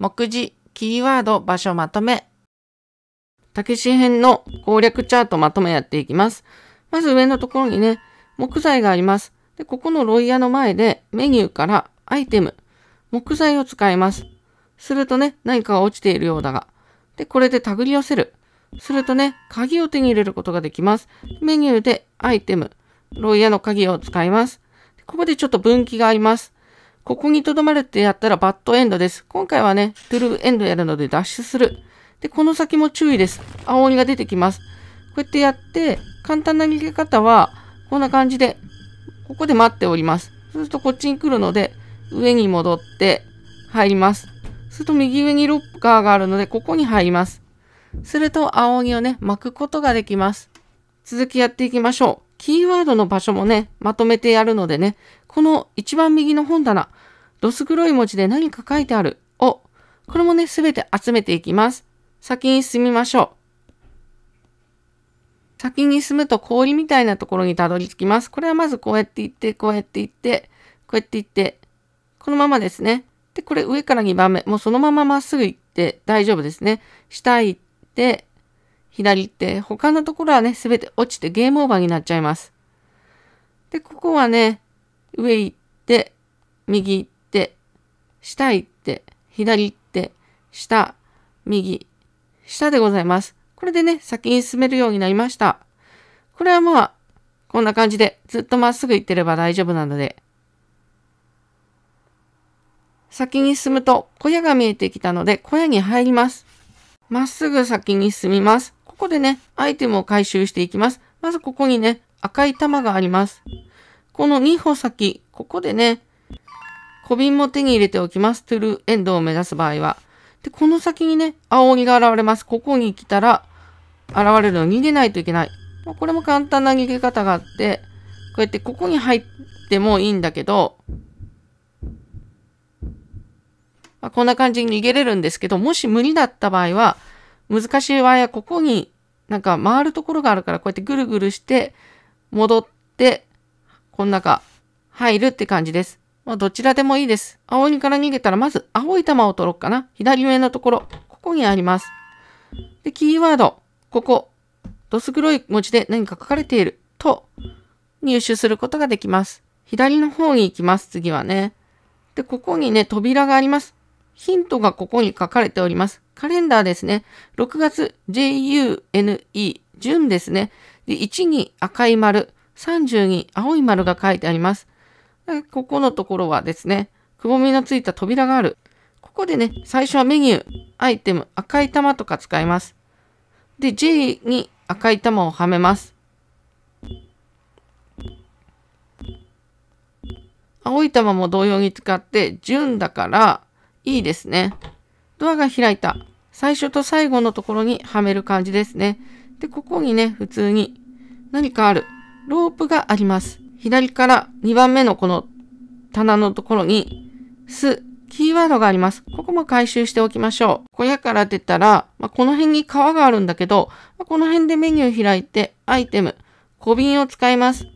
目次、キーワード、場所まとめ。たけし編の攻略チャートまとめやっていきます。まず上のところにね、木材があります。で、ここのロイヤの前でメニューからアイテム、木材を使います。するとね、何かが落ちているようだが。で、これで手繰り寄せる。するとね、鍵を手に入れることができます。メニューでアイテム、ロイヤーの鍵を使います。ここでちょっと分岐があります。ここに留まるってやったらバッドエンドです。今回はね、トゥルーエンドやるので脱出する。で、この先も注意です。青鬼が出てきます。こうやってやって、簡単な逃げ方は、こんな感じで、ここで待っております。そうするとこっちに来るので、上に戻って入ります。すると右上にロッカーがあるので、ここに入ります。すると青鬼をね、巻くことができます。続きやっていきましょう。キーワードの場所もね、まとめてやるのでね、この一番右の本棚、ドス黒い文字で何か書いてあるを、これもね、すべて集めていきます。先に進みましょう。先に進むと氷みたいなところにたどり着きます。これはまずこうやっていって、こうやっていって、こうやっていって、このままですね。で、これ上から2番目。もうそのまままっすぐ行って大丈夫ですね。下行って、左って他のところはね、すべて落ちてゲームオーバーになっちゃいます。で、ここはね、上行って、右行って、下行って、左行って、下、右、下でございます。これでね、先に進めるようになりました。これはまあ、こんな感じでずっとまっすぐ行ってれば大丈夫なので。先に進むと小屋が見えてきたので小屋に入ります。まっすぐ先に進みます。ここでね、アイテムを回収していきます。まずここにね、赤い玉があります。この2歩先、ここでね、小瓶も手に入れておきます。トゥルーエンドを目指す場合は。で、この先にね、青鬼が現れます。ここに来たら、現れるのを逃げないといけない。これも簡単な逃げ方があって、こうやってここに入ってもいいんだけど、まあ、こんな感じに逃げれるんですけど、もし無理だった場合は、難しい場合はここになんか回るところがあるからこうやってぐるぐるして戻ってこの中入るって感じです。まあどちらでもいいです。青鬼から逃げたらまず青い玉を取ろうかな。左上のところ、ここにあります。で、キーワード、ここ、どす黒い文字で何か書かれていると入手することができます。左の方に行きます、次はね。で、ここにね、扉があります。ヒントがここに書かれております。カレンダーですね。6月 JUNE、順ですね。で、1に赤い丸、30に青い丸が書いてあります。ここのところはですね、くぼみのついた扉がある。ここでね、最初はメニュー、アイテム、赤い玉とか使います。で、J に赤い玉をはめます。青い玉も同様に使って、順だから、いいですね。ドアが開いた。最初と最後のところにはめる感じですね。で、ここにね、普通に何かある。ロープがあります。左から2番目のこの棚のところに、す、キーワードがあります。ここも回収しておきましょう。小屋から出たら、まあ、この辺に川があるんだけど、まあ、この辺でメニュー開いて、アイテム、小瓶を使います。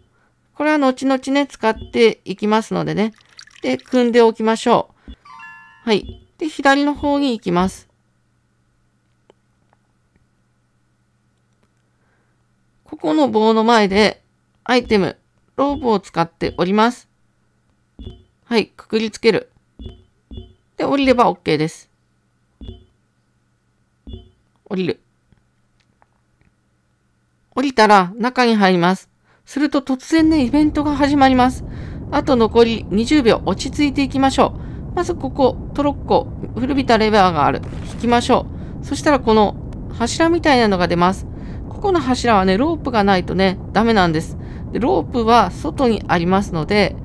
これは後々ね、使っていきますのでね。で、組んでおきましょう。はい。で、左の方に行きます。ここの棒の前でアイテム、ロープを使って折ります。はい、くくりつける。で、降りれば OK です。降りる。降りたら中に入ります。すると突然ね、イベントが始まります。あと残り20秒落ち着いていきましょう。まずここ、トロッコ、古びたレバーがある。引きましょう。そしたらこの柱みたいなのが出ます。この柱はね、ロープがないとね、ダメなんです。でロープは外にありますので、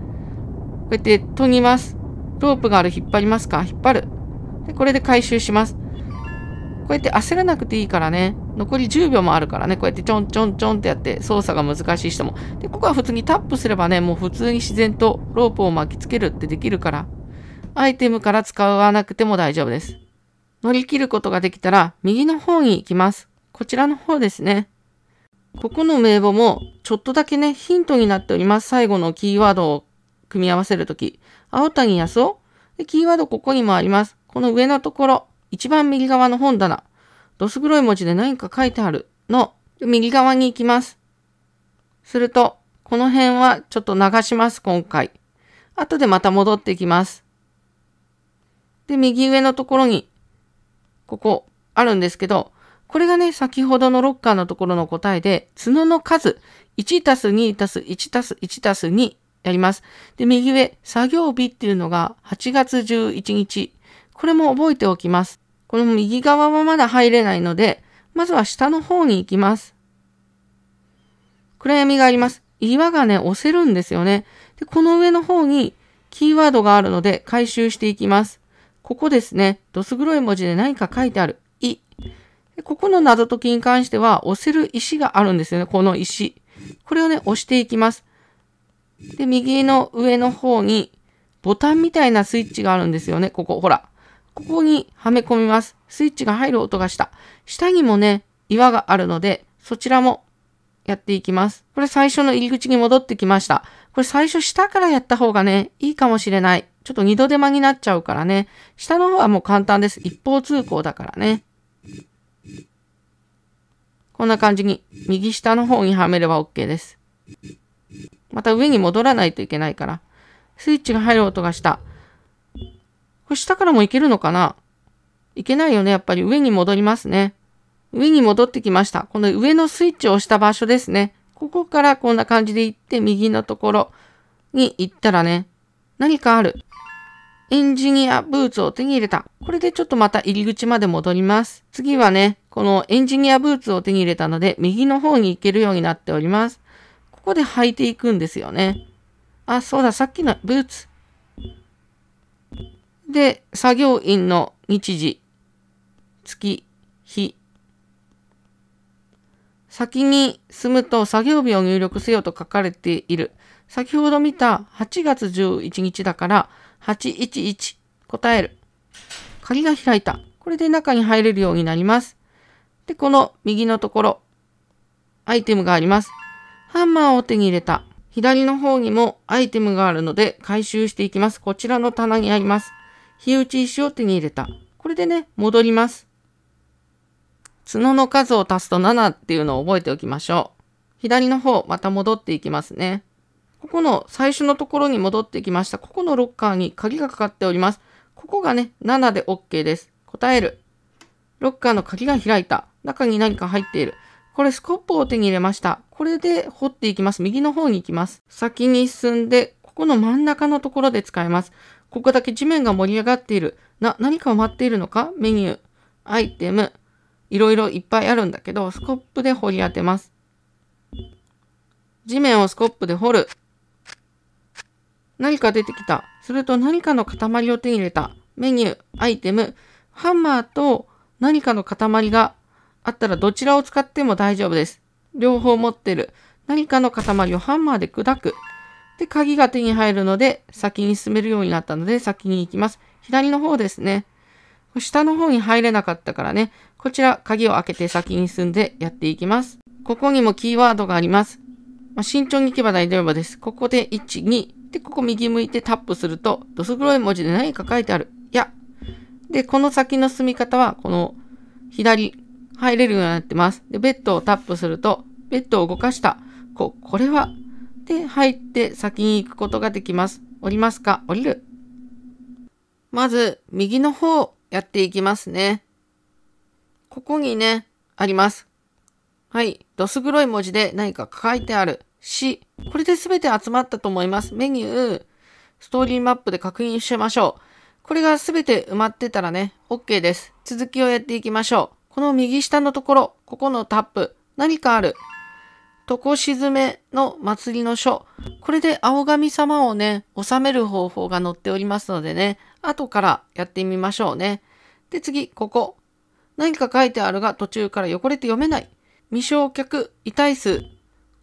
こうやって研ぎます。ロープがある、引っ張りますか引っ張る。で、これで回収します。こうやって焦らなくていいからね、残り10秒もあるからね、こうやってちょんちょんちょんってやって操作が難しい人も。で、ここは普通にタップすればね、もう普通に自然とロープを巻きつけるってできるから、アイテムから使わなくても大丈夫です。乗り切ることができたら、右の方に行きます。こちらの方ですね。ここの名簿もちょっとだけね、ヒントになっております。最後のキーワードを組み合わせるとき。青谷康夫で。キーワードここにもあります。この上のところ、一番右側の本棚。ドス黒い文字で何か書いてあるの右側に行きます。すると、この辺はちょっと流します、今回。後でまた戻っていきます。で、右上のところに、ここあるんですけど、これがね、先ほどのロッカーのところの答えで、角の数、1たす2たす1たす1たす2やります。で、右上、作業日っていうのが8月11日。これも覚えておきます。この右側はまだ入れないので、まずは下の方に行きます。暗闇があります。岩がね、押せるんですよね。で、この上の方にキーワードがあるので回収していきます。ここですね、どす黒い文字で何か書いてある。でここの謎解きに関しては、押せる石があるんですよね。この石。これをね、押していきます。で、右の上の方に、ボタンみたいなスイッチがあるんですよね。ここ、ほら。ここにはめ込みます。スイッチが入る音がした。下にもね、岩があるので、そちらもやっていきます。これ最初の入り口に戻ってきました。これ最初下からやった方がね、いいかもしれない。ちょっと二度手間になっちゃうからね。下の方はもう簡単です。一方通行だからね。こんな感じに右下の方にはめれば OK です。また上に戻らないといけないから。スイッチが入る音がした。これ下からもいけるのかないけないよね。やっぱり上に戻りますね。上に戻ってきました。この上のスイッチを押した場所ですね。ここからこんな感じで行って、右のところに行ったらね、何かある。エンジニアブーツを手に入れた。これでちょっとまた入り口まで戻ります。次はね、このエンジニアブーツを手に入れたので、右の方に行けるようになっております。ここで履いていくんですよね。あ、そうだ、さっきのブーツ。で、作業員の日時、月、日。先に進むと作業日を入力せよと書かれている。先ほど見た8月11日だから、811答える。鍵が開いた。これで中に入れるようになります。で、この右のところ、アイテムがあります。ハンマーを手に入れた。左の方にもアイテムがあるので回収していきます。こちらの棚にあります。火打ち石を手に入れた。これでね、戻ります。角の数を足すと7っていうのを覚えておきましょう。左の方、また戻っていきますね。ここの最初のところに戻ってきました。ここのロッカーに鍵がかかっております。ここがね、7で OK です。答える。ロッカーの鍵が開いた。中に何か入っている。これスコップを手に入れました。これで掘っていきます。右の方に行きます。先に進んで、ここの真ん中のところで使います。ここだけ地面が盛り上がっている。な、何か埋まっているのかメニュー、アイテム、いろいろいっぱいあるんだけど、スコップで掘り当てます。地面をスコップで掘る。何か出てきた。すると何かの塊を手に入れた。メニュー、アイテム、ハンマーと何かの塊があったらどちらを使っても大丈夫です。両方持ってる。何かの塊をハンマーで砕く。で、鍵が手に入るので、先に進めるようになったので、先に行きます。左の方ですね。下の方に入れなかったからね、こちら鍵を開けて先に進んでやっていきます。ここにもキーワードがあります。まあ、慎重に行けば大丈夫です。ここで1、2。で、ここ右向いてタップすると、ドス黒い文字で何か書いてある。いや。で、この先の進み方は、この左入れるようになってます。で、ベッドをタップすると、ベッドを動かした。こ、これは、で、入って先に行くことができます。降りますか降りる。まず、右の方、やっていきますね。ここにね、あります。はい。どす黒い文字で何か書いてある。し、これで全て集まったと思います。メニュー、ストーリーマップで確認しましょう。これが全て埋まってたらね、OK です。続きをやっていきましょう。この右下のところ、ここのタップ、何かある。床沈めの祭りの書。これで青神様をね、収める方法が載っておりますのでね、後からやってみましょうね。で、次、ここ。何か書いてあるが途中から汚れて読めない。未焼却、遺体数。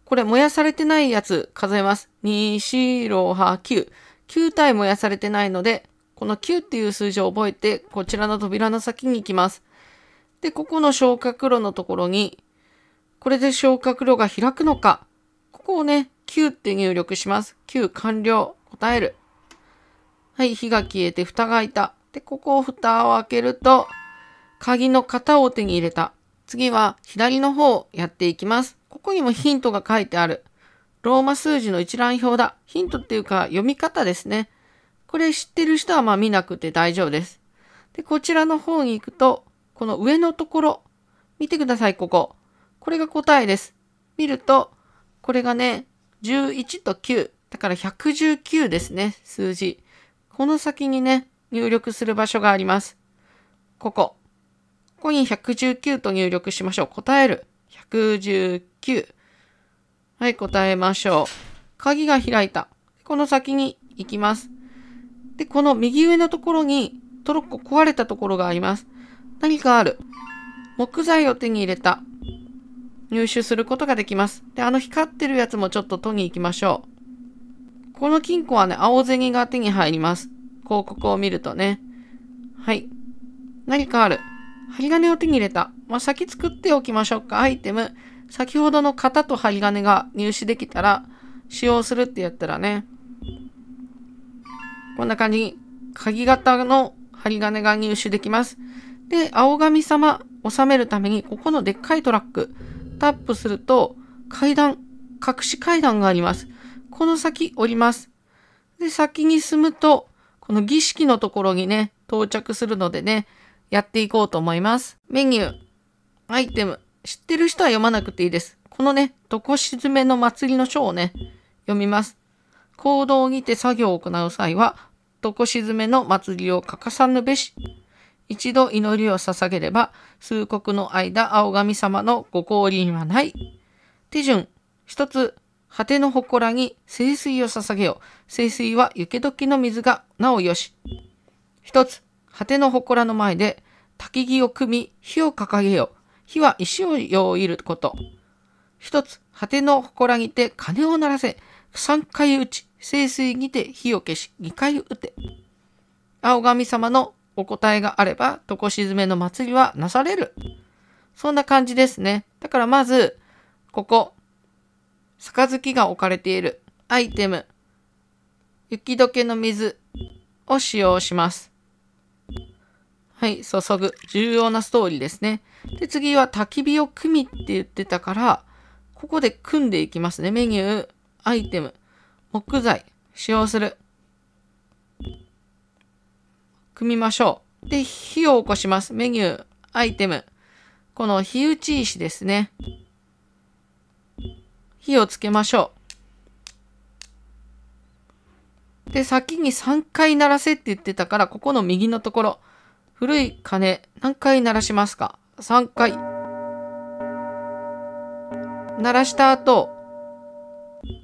これ燃やされてないやつ数えます。2、4、6、8、9。9体燃やされてないので、この9っていう数字を覚えて、こちらの扉の先に行きます。で、ここの消化黒のところに、これで消化黒が開くのか。ここをね、9って入力します。9完了。答える。はい、火が消えて蓋が開いた。で、ここを蓋を開けると、鍵の型を手に入れた。次は左の方をやっていきます。ここにもヒントが書いてある。ローマ数字の一覧表だ。ヒントっていうか読み方ですね。これ知ってる人はまあ見なくて大丈夫です。で、こちらの方に行くと、この上のところ、見てください、ここ。これが答えです。見ると、これがね、11と9。だから119ですね、数字。この先にね、入力する場所があります。ここ。ここに119と入力しましょう。答える。119。はい、答えましょう。鍵が開いた。この先に行きます。で、この右上のところにトロッコ壊れたところがあります。何かある。木材を手に入れた。入手することができます。で、あの光ってるやつもちょっと取りに行きましょう。この金庫はね、青銭が手に入ります。広告を見るとね。はい。何かある。針金を手に入れた。まあ、先作っておきましょうか。アイテム。先ほどの型と針金が入手できたら、使用するってやったらね。こんな感じに、鍵型の針金が入手できます。で、青神様収めるために、ここのでっかいトラック、タップすると、階段、隠し階段があります。この先降ります。で、先に進むと、この儀式のところにね、到着するのでね、やっていこうと思います。メニュー、アイテム、知ってる人は読まなくていいです。このね、床沈めの祭りの書をね、読みます。行動にて作業を行う際は、床沈めの祭りを欠かさぬべし。一度祈りを捧げれば、数国の間、青神様のご降臨はない。手順、一つ、果ての祠に聖水を捧げよ。聖水は雪解きの水がなおよし。一つ、果ての祠の前で、焚木を組み、火を掲げよ。火は石を用いること。一つ、果ての祠にて鐘を鳴らせ。三回打ち、聖水にて火を消し、二回打て。青神様のお答えがあれば、床沈めの祭りはなされる。そんな感じですね。だからまず、ここ、杯が置かれているアイテム、雪解けの水を使用します。はい、注ぐ。重要なストーリーですね。で、次は焚き火を組みって言ってたから、ここで組んでいきますね。メニュー、アイテム、木材、使用する。組みましょう。で、火を起こします。メニュー、アイテム。この火打ち石ですね。火をつけましょう。で、先に3回鳴らせって言ってたから、ここの右のところ、古い鐘、何回鳴らしますか ?3 回。鳴らした後、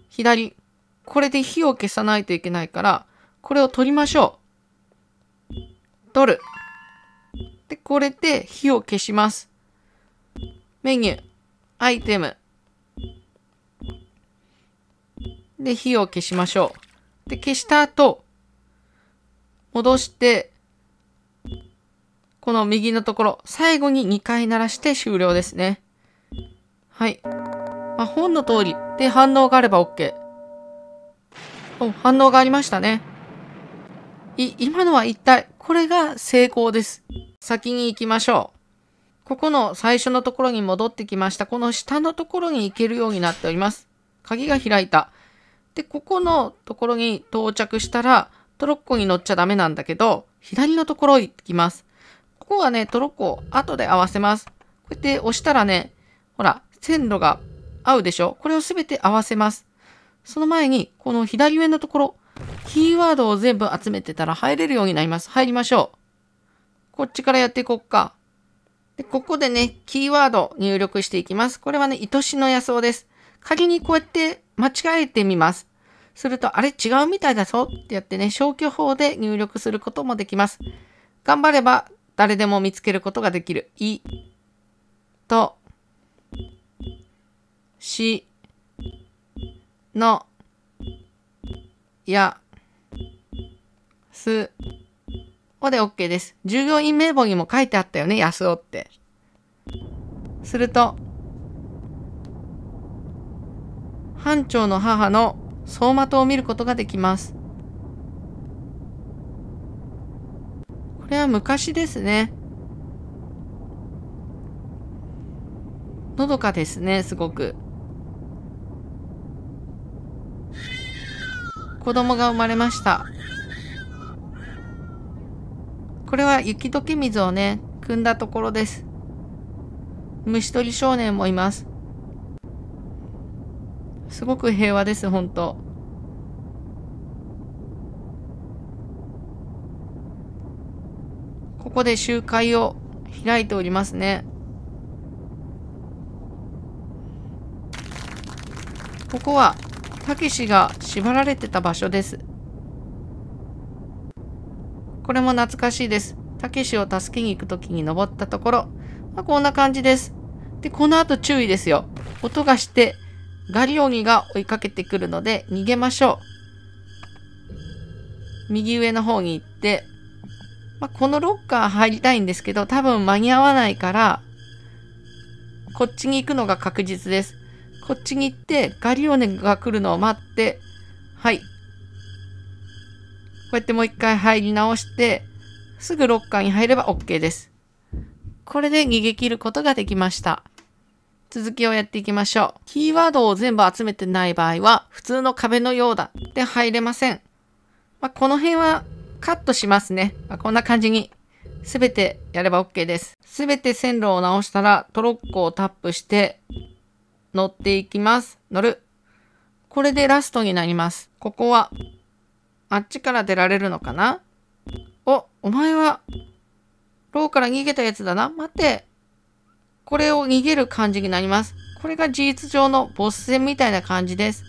左。これで火を消さないといけないから、これを取りましょう。取る。で、これで火を消します。メニュー、アイテム。で、火を消しましょう。で、消した後、戻して、この右のところ、最後に2回鳴らして終了ですね。はい。まあ、本の通りで反応があれば OK。お、反応がありましたね。い、今のは一体これが成功です。先に行きましょう。ここの最初のところに戻ってきました。この下のところに行けるようになっております。鍵が開いた。で、ここのところに到着したら、トロッコに乗っちゃダメなんだけど、左のところ行きます。ここはね、トロッコを後で合わせます。こうやって押したらね、ほら、線路が合うでしょこれをすべて合わせます。その前に、この左上のところ、キーワードを全部集めてたら入れるようになります。入りましょう。こっちからやっていこっか。で、ここでね、キーワード入力していきます。これはね、愛しの野草です。仮にこうやって間違えてみます。すると、あれ違うみたいだぞってやってね、消去法で入力することもできます。頑張れば誰でも見つけることができる。い、と、し、の、や、す。おで OK です。従業員名簿にも書いてあったよね、安尾って。すると、班長の母の走馬灯を見ることができます。これは昔ですね。のどかですね、すごく。子供が生まれました。これは雪解け水をね、汲んだところです。虫取り少年もいます。すごく平和です、本当ここで集会を開いておりますね。ここは、たけしが縛られてた場所です。これも懐かしいです。たけしを助けに行くときに登ったところ、まあ、こんな感じです。で、この後注意ですよ。音がして、ガリオニが追いかけてくるので逃げましょう。右上の方に行って、まあ、このロッカー入りたいんですけど、多分間に合わないから、こっちに行くのが確実です。こっちに行って、ガリオネが来るのを待って、はい、こうやってもう一回入り直して、すぐロッカーに入れば OK です。これで逃げ切ることができました。続きをやっていきましょう。キーワードを全部集めてない場合は、普通の壁のようだって入れません。まあ、この辺はカットしますね。まあ、こんな感じに、すべてやれば OK です。すべて線路を直したら、トロッコをタップして、乗っていきます。乗る。これでラストになります。ここはあっちから出られるのかなお、お前は、牢から逃げたやつだな。待って。これを逃げる感じになります。これが事実上のボス戦みたいな感じです。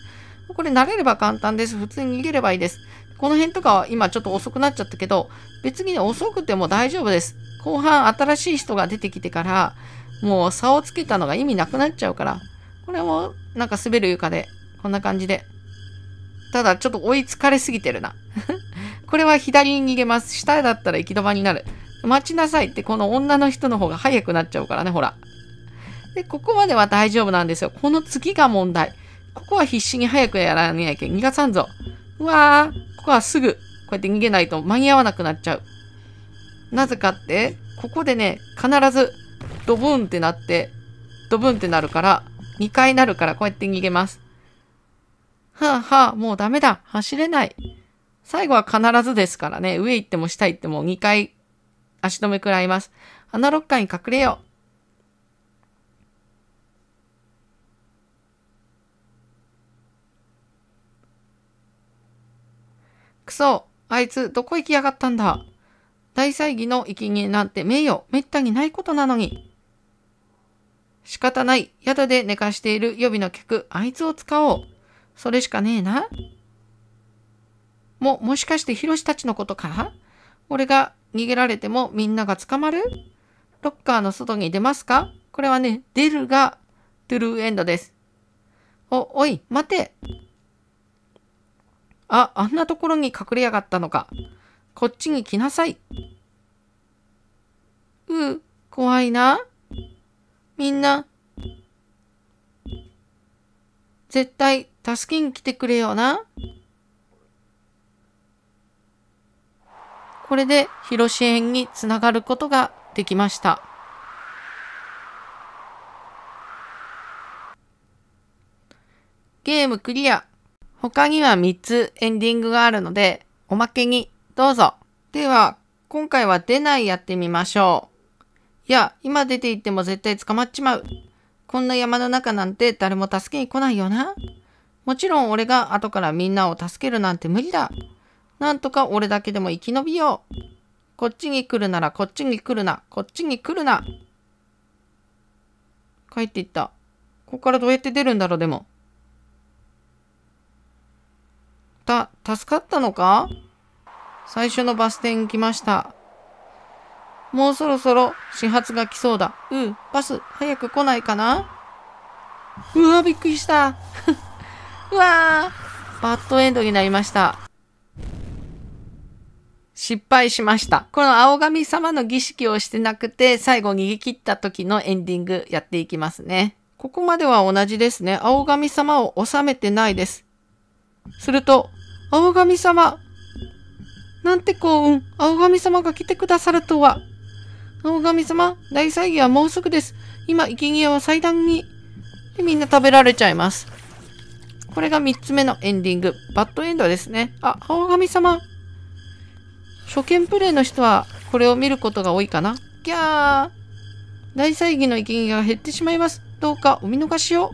これ慣れれば簡単です。普通に逃げればいいです。この辺とかは今ちょっと遅くなっちゃったけど、別に遅くても大丈夫です。後半新しい人が出てきてから、もう差をつけたのが意味なくなっちゃうから、これもなんか滑る床で、こんな感じでただ、ちょっと追いつかれすぎてるな。これは左に逃げます。下だったら行き止まりになる。待ちなさいって、この女の人の方が早くなっちゃうからね、ほら。で、ここまでは大丈夫なんですよ。この次が問題。ここは必死に早くやらなきゃいけ逃がさんぞ。うわぁ、ここはすぐ、こうやって逃げないと間に合わなくなっちゃう。なぜかって、ここでね、必ず、ドブンってなって、ドブンってなるから、2回なるからこうやって逃げます。はあはあ、もうダメだ、走れない。最後は必ずですからね、上行っても下行っても2回足止め食らいます。アナロッカーに隠れよう。くそ、あいつどこ行きやがったんだ。大祭儀の生贄なんて名誉、めったにないことなのに。仕方ない、宿で寝かしている予備の客、あいつを使おう。それしかねえな。も、もしかしてヒロシたちのことか俺が逃げられてもみんなが捕まるロッカーの外に出ますかこれはね、出るが、トゥルーエンドです。お、おい、待て。あ、あんなところに隠れやがったのか。こっちに来なさい。う、怖いな。みんな、絶対助けに来てくれよな。これで広支援につながることができました。ゲームクリア。他には3つエンディングがあるので、おまけにどうぞ。では、今回は出ないやってみましょう。いや、今出ていっても絶対捕まっちまう。こんな山の中なんて誰も助けに来ないよな。もちろん俺が後からみんなを助けるなんて無理だ。なんとか俺だけでも生き延びよう。こっちに来るならこっちに来るな。こっちに来るな。帰っていった。ここからどうやって出るんだろう、でも。た、助かったのか最初のバス停に来ました。もうそろそろ始発が来そうだ。うん、バス、早く来ないかなうわ、びっくりした。うわー、バッドエンドになりました。失敗しました。この青神様の儀式をしてなくて、最後逃げ切った時のエンディングやっていきますね。ここまでは同じですね。青神様を収めてないです。すると、青神様、なんて幸運、青神様が来てくださるとは。青神様、大祭儀はもうすぐです。今、生贄を祭壇に。で、みんな食べられちゃいます。これが3つ目のエンディング。バッドエンドですね。あ、青神様。初見プレイの人はこれを見ることが多いかな。ギャー大祭儀の生贄が減ってしまいます。どうかお見逃しを。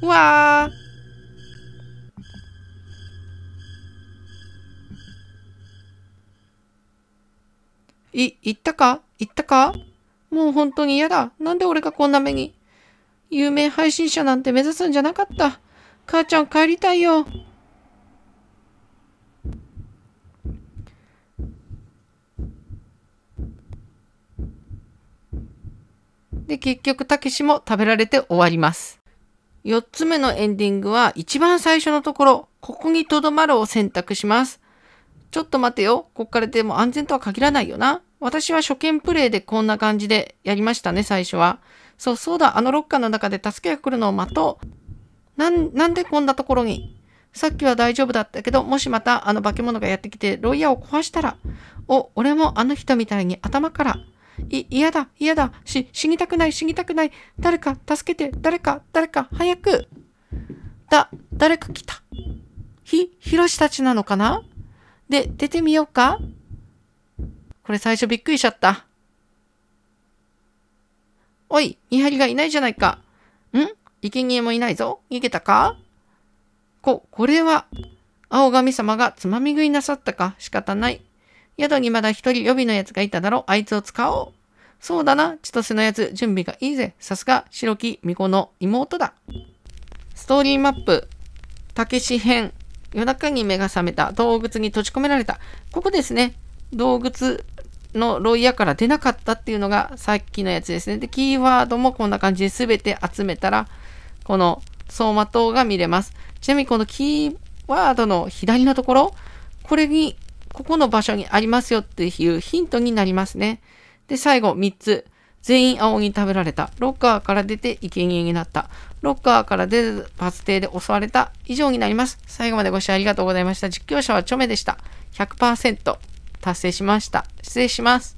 うわーい、行ったか行ったかもう本当に嫌だ。なんで俺がこんな目に。有名配信者なんて目指すんじゃなかった。母ちゃん帰りたいよ。で、結局、たけしも食べられて終わります。四つ目のエンディングは、一番最初のところ、ここにとどまるを選択します。ちょっと待てよ。こっからでも安全とは限らないよな。私は初見プレイでこんな感じでやりましたね、最初は。そうそうだ、あのロッカーの中で助けが来るのを待とう。なん、なんでこんなところにさっきは大丈夫だったけど、もしまたあの化け物がやってきて、ロイヤーを壊したら、お、俺もあの人みたいに頭から、い、嫌だ、嫌だ、し、死にたくない、死にたくない、誰か、助けて、誰か、誰か、早く。だ、誰か来た。ひ、ひろしたちなのかなで、出てみようかこれ最初びっくりしちゃった。おい、見張りがいないじゃないか。ん生贄もいないぞ。逃げたかこ、これは、青神様がつまみ食いなさったか仕方ない。宿にまだ一人予備のやつがいただろ。あいつを使おう。そうだな、千歳のやつ、準備がいいぜ。さすが、白木巫女の妹だ。ストーリーマップ、たけし編、夜中に目が覚めた、動物に閉じ込められた。ここですね、動物のロイヤーから出なかったっていうのがさっきのやつですね。で、キーワードもこんな感じで全て集めたら、この走馬灯が見れます。ちなみにこのキーワードの左のところ、これに、ここの場所にありますよっていうヒントになりますね。で、最後3つ。全員青に食べられた。ロッカーから出て生贄になった。ロッカーから出るバス停で襲われた。以上になります。最後までご視聴ありがとうございました。実況者はチョメでした。100%。達成しました。失礼します。